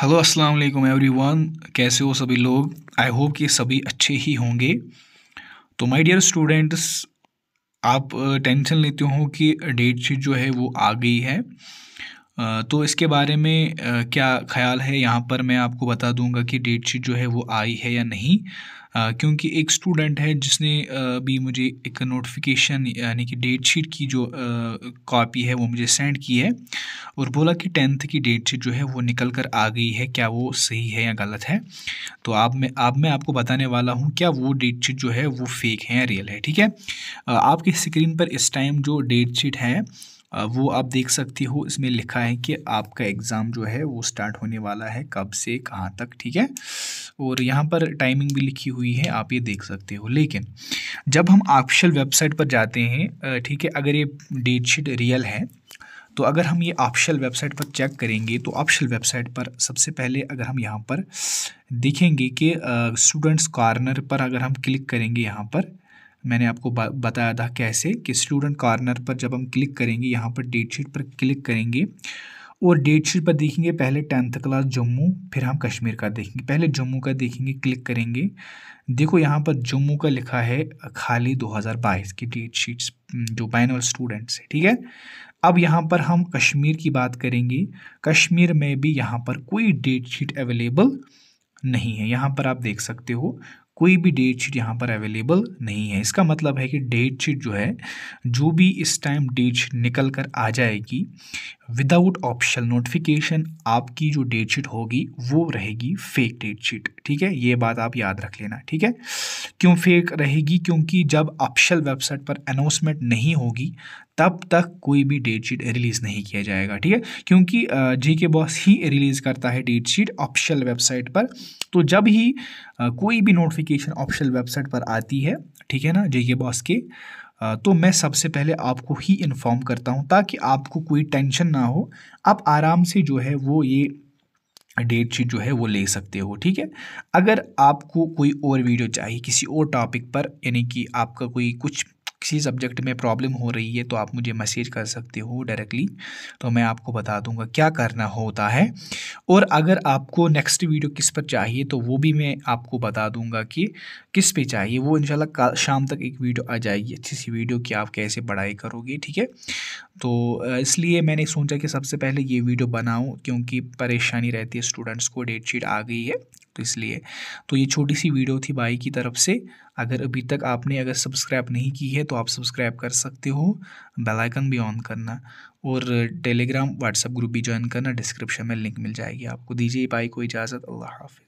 hello अस्सलाम वालेकुम everyone कैसे हो सभी लोग आई होप कि सभी अच्छे ही होंगे तो माय डियर स्टूडेंट्स आप टेंशन लेते हो कि डेट शीट जो है वो आ गई है तो इसके बारे में क्या ख्याल है यहाँ पर मैं आपको बता दूंगा कि डेट शीट जो है वो आई है या नहीं क्योंकि एक स्टूडेंट है जिसने भी मुझे एक नोटिफिकेशन यानी कि डेट शीट की जो कॉपी है वो मुझे सेंड की है और बोला कि टेंथ की डेट शीट जो है वो निकल कर आ गई है क्या वो सही है या गलत है तो आप मैं आप मैं आपको बताने वाला हूँ क्या वो डेट शीट जो है वो फेक है या रियल है ठीक है आपकी स्क्रीन पर इस टाइम जो डेट शीट है वो आप देख सकती हो इसमें लिखा है कि आपका एग्ज़ाम जो है वो स्टार्ट होने वाला है कब से कहाँ तक ठीक है और यहाँ पर टाइमिंग भी लिखी हुई है आप ये देख सकते हो लेकिन जब हम ऑफिशियल वेबसाइट पर जाते हैं ठीक है अगर ये डेट शीट रियल है तो अगर हम ये ऑफिशियल वेबसाइट पर चेक करेंगे तो ऑफिशियल वेबसाइट पर सबसे पहले अगर हम यहाँ पर देखेंगे कि स्टूडेंट्स कॉर्नर पर अगर हम क्लिक करेंगे यहाँ पर मैंने आपको बताया था कैसे कि स्टूडेंट कॉर्नर पर जब हम क्लिक करेंगे यहाँ पर डेट शीट पर क्लिक करेंगे और डेट शीट पर देखेंगे पहले टेंथ क्लास जम्मू फिर हम कश्मीर का देखेंगे पहले जम्मू का देखेंगे क्लिक करेंगे देखो यहाँ पर जम्मू का लिखा है खाली 2022 की डेट शीट्स जो और स्टूडेंट्स है ठीक है अब यहाँ पर हम कश्मीर की बात करेंगे कश्मीर में भी यहाँ पर कोई डेट शीट अवेलेबल नहीं है यहाँ पर आप देख सकते हो कोई भी डेट शीट यहाँ पर अवेलेबल नहीं है इसका मतलब है कि डेट शीट जो है जो भी इस टाइम डेट शीट निकल कर आ जाएगी विदाउट ऑप्शनल नोटिफिकेशन आपकी जो डेट शीट होगी वो रहेगी फेक डेट शीट ठीक है ये बात आप याद रख लेना ठीक है क्यों फेक रहेगी क्योंकि जब ऑप्शनल वेबसाइट पर अनाउंसमेंट नहीं होगी तब तक कोई भी डेट शीट रिलीज़ नहीं किया जाएगा ठीक है क्योंकि जीके के बॉस ही रिलीज़ करता है डेट शीट ऑप्शनल वेबसाइट पर तो जब ही कोई भी नोटिफिकेशन ऑप्शनल वेबसाइट पर आती है ठीक है ना जे के बॉस के तो मैं सबसे पहले आपको ही इन्फॉर्म करता हूँ ताकि आपको कोई टेंशन ना हो आप आराम से जो है वो ये डेट शीट जो है वो ले सकते हो ठीक है अगर आपको कोई और वीडियो चाहिए किसी और टॉपिक पर यानी कि आपका कोई कुछ किसी सब्जेक्ट में प्रॉब्लम हो रही है तो आप मुझे मैसेज कर सकते हो डायरेक्टली तो मैं आपको बता दूंगा क्या करना होता है और अगर आपको नेक्स्ट वीडियो किस पर चाहिए तो वो भी मैं आपको बता दूंगा कि किस पे चाहिए वो इंशाल्लाह शाम तक एक वीडियो आ जाएगी अच्छी सी वीडियो कि आप कैसे पढ़ाई करोगे ठीक है तो इसलिए मैंने सोचा कि सबसे पहले ये वीडियो बनाऊँ क्योंकि परेशानी रहती है स्टूडेंट्स को डेट शीट आ गई है तो इसलिए तो ये छोटी सी वीडियो थी भाई की तरफ से अगर अभी तक आपने अगर सब्सक्राइब नहीं की है तो आप सब्सक्राइब कर सकते हो बेल आइकन भी ऑन करना और टेलीग्राम व्हाट्सअप ग्रुप भी ज्वाइन करना डिस्क्रिप्शन में लिंक मिल जाएगी आपको दीजिए भाई को इजाज़त अल्लाह हाफिज़